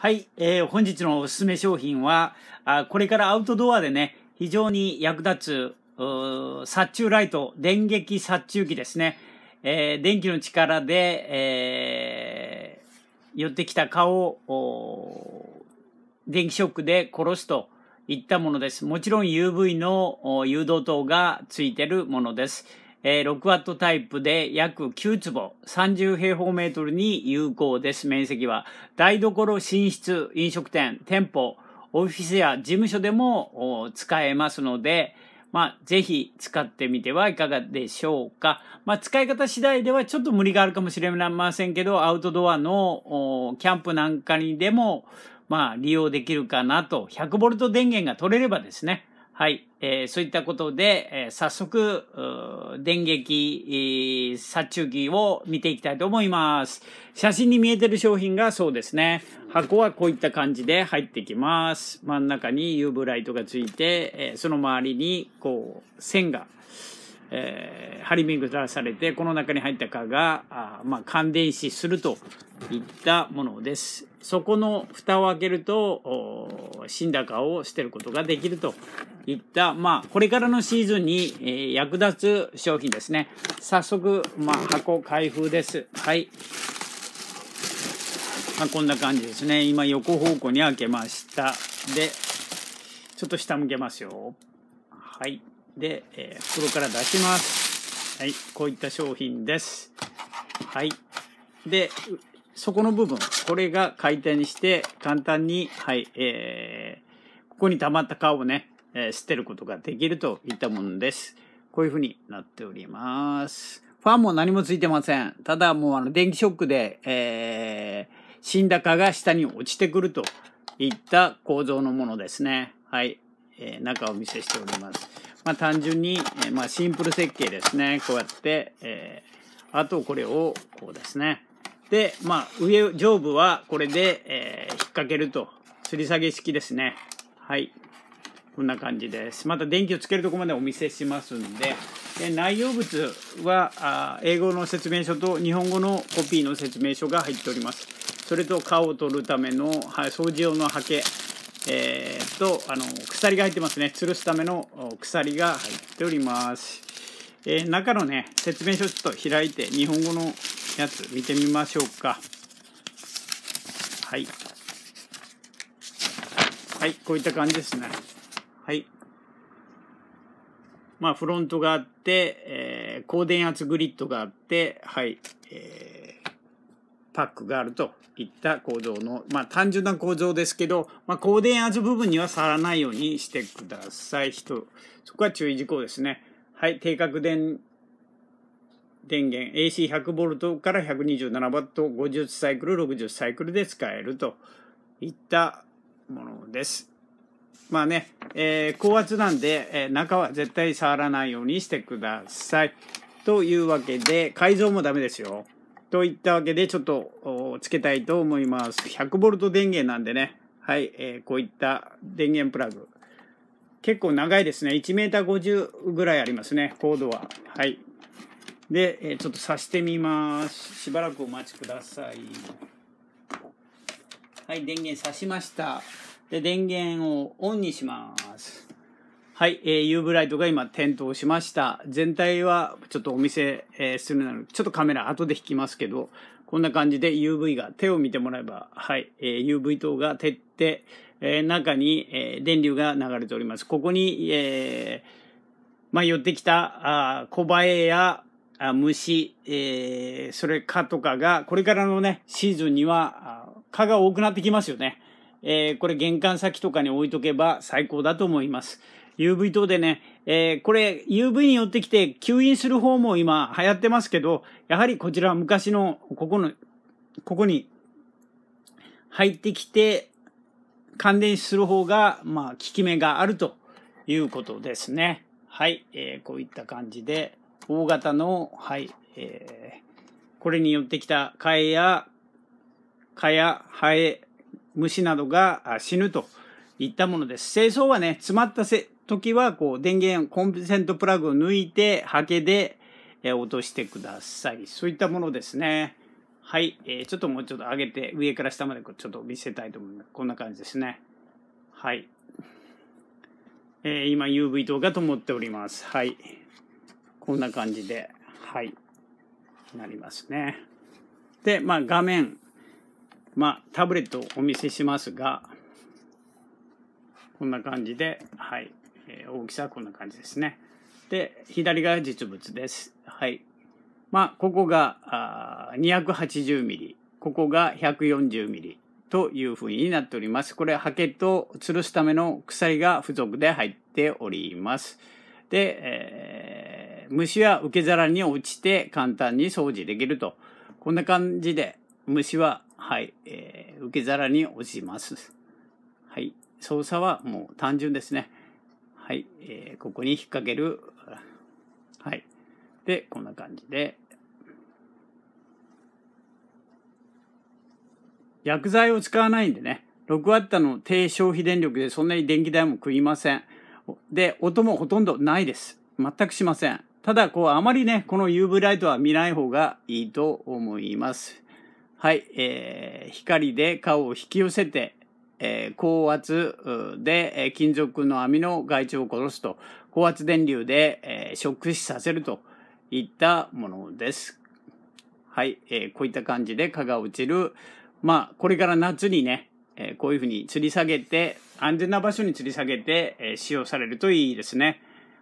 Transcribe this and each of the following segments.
はい、えー、本日のおすすめ商品はあ、これからアウトドアでね、非常に役立つ、殺虫ライト、電撃殺虫器ですね。えー、電気の力で、えー、寄ってきた蚊を、電気ショックで殺すといったものです。もちろん UV の誘導灯がついているものです。えー、6ワットタイプで約9坪、30平方メートルに有効です。面積は。台所、寝室、飲食店、店舗、オフィスや事務所でも使えますので、まあ、ぜひ使ってみてはいかがでしょうか。まあ、使い方次第ではちょっと無理があるかもしれませんけど、アウトドアのキャンプなんかにでも、まあ、利用できるかなと。100ボルト電源が取れればですね。はい。えー、そういったことで、えー、早速、電撃、えー、殺虫器を見ていきたいと思います。写真に見えてる商品がそうですね。箱はこういった感じで入ってきます。真ん中に UV ライトがついて、えー、その周りに、こう、線が、えー、張り巡らされて、この中に入った蚊が、あまあ、感電死するといったものです。そこの蓋を開けると、死んだ蚊を捨てることができるといった、まあ、これからのシーズンに、えー、役立つ商品ですね。早速、まあ、箱開封です。はい。まあ、こんな感じですね。今、横方向に開けました。で、ちょっと下向けますよ。はい。で、えー、袋から出します。はい。こういった商品です。はい。で、そこの部分、これが回転して簡単に、はい、えー、ここに溜まった顔をね、えー、捨てることができるといったものです。こういうふうになっております。ファンも何もついてません。ただもうあの電気ショックで、えー、死んだ蚊が下に落ちてくるといった構造のものですね。はい。えー、中をお見せしております。まあ、単純に、えー、まあ、シンプル設計ですね。こうやって、えー、あとこれをこうですね。で、まあ、上、上部はこれで、えー、引っ掛けると。吊り下げ式ですね。はい。こんな感じです。また電気をつけるとこまでお見せしますんで、で内容物はあ英語の説明書と日本語のコピーの説明書が入っております。それと顔を取るための掃除用のハケ、えー、とあの鎖が入ってますね。吊るすための鎖が入っております。えー、中のね、説明書ちょっと開いて日本語のやつ見てみましょうか。はい。はい、こういった感じですね。はい。まあ、フロントがあって、えー、高電圧グリッドがあって、はい、えー、パックがあるといった構造の、まあ、単純な構造ですけど、まあ、高電圧部分には触らないようにしてください。人そこは注意事項ですね。はい、定格電電源 AC100V から 127W50 サイクル60サイクルで使えるといったものです。まあね、えー、高圧なんで、えー、中は絶対触らないようにしてください。というわけで、改造もダメですよ。といったわけで、ちょっとつけたいと思います。100V 電源なんでね、はい、えー、こういった電源プラグ。結構長いですね。1m50 ぐらいありますね、コードは。はい。で、えー、ちょっと挿してみます。しばらくお待ちください。はい、電源挿しました。で、電源をオンにします。はい、えー、U ブライトが今点灯しました。全体はちょっとお見せ、えー、するなら、ちょっとカメラ後で引きますけど、こんな感じで UV が、手を見てもらえば、はい、えー、UV 灯が照って、えー、中に、えー、電流が流れております。ここに、えまあ、寄ってきた、あ小バエやあ虫、えそれ蚊とかが、これからのね、シーズンには、蚊が多くなってきますよね。えー、これ玄関先とかに置いとけば最高だと思います。UV 灯でね、えー、これ UV によってきて吸引する方も今流行ってますけど、やはりこちらは昔のここの、ここに入ってきて感電する方が、まあ、効き目があるということですね。はい、えー、こういった感じで、大型の、はい、えー、これによってきた、替えや、蚊やハ虫などが死ぬといったものです。清掃はね、詰まった時は、こう、電源、コンセントプラグを抜いて、ハケで、え落としてください。そういったものですね。はい、えー、ちょっともうちょっと上げて、上から下までちょっと見せたいと思います。こんな感じですね。はい。えー、今 UV 灯が灯っております。はい。こんな感じで、はい。なりますね。で、まあ画面まあ、タブレットをお見せしますが、こんな感じで、はい、えー、大きさはこんな感じですね。で、左が実物です。はい。まあ、ここが280ミリ、ここが140ミリというふうになっております。これ、ハケと吊るすための鎖が付属で入っております。で、えー、虫は受け皿に落ちて簡単に掃除できると。こんな感じで、虫ははい、えー、受け皿に落ちます。はい、操作はもう単純ですね。はい、えー、ここに引っ掛ける。はい。で、こんな感じで。薬剤を使わないんでね、6 w の低消費電力でそんなに電気代も食いません。で、音もほとんどないです。全くしません。ただ、こう、あまりね、この UV ライトは見ない方がいいと思います。はい、えー、光で顔を引き寄せて、えー、高圧で、金属の網の害虫を殺すと、高圧電流で、えー、触死させるといったものです。はい、えー、こういった感じで蚊が落ちる。まあ、これから夏にね、えこういうふうに吊り下げて、安全な場所に吊り下げて、え使用されるといいですね。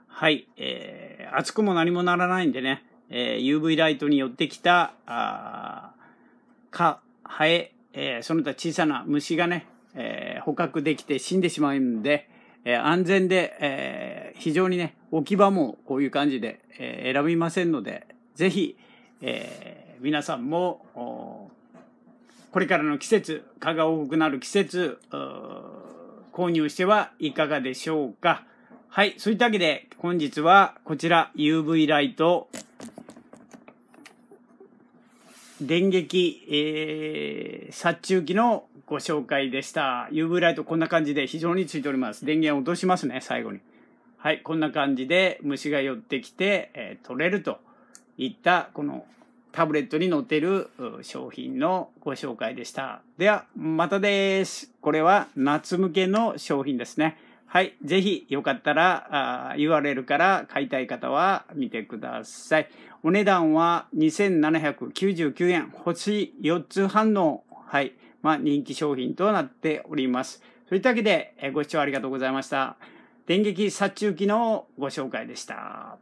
はい、えー、暑くも何もならないんでね、え UV ライトに寄ってきた、あ蚊、ハエ、えー、その他小さな虫がね、えー、捕獲できて死んでしまうんで、えー、安全で、えー、非常にね、置き場もこういう感じで、えー、選びませんので、ぜひ、えー、皆さんも、これからの季節、蚊が多くなる季節、購入してはいかがでしょうか。はい。そういったわけで、本日はこちら UV ライト電撃、えー、殺虫器のご紹介でした。UV ライトこんな感じで非常についております。電源を落としますね、最後に。はい、こんな感じで虫が寄ってきて、えー、取れるといった、このタブレットに載ってる商品のご紹介でした。では、またです。これは夏向けの商品ですね。はい。ぜひ、よかったら、URL から買いたい方は見てください。お値段は2799円。星4つ反応。はい。まあ、人気商品となっております。そういったわけで、ご視聴ありがとうございました。電撃殺虫機のご紹介でした。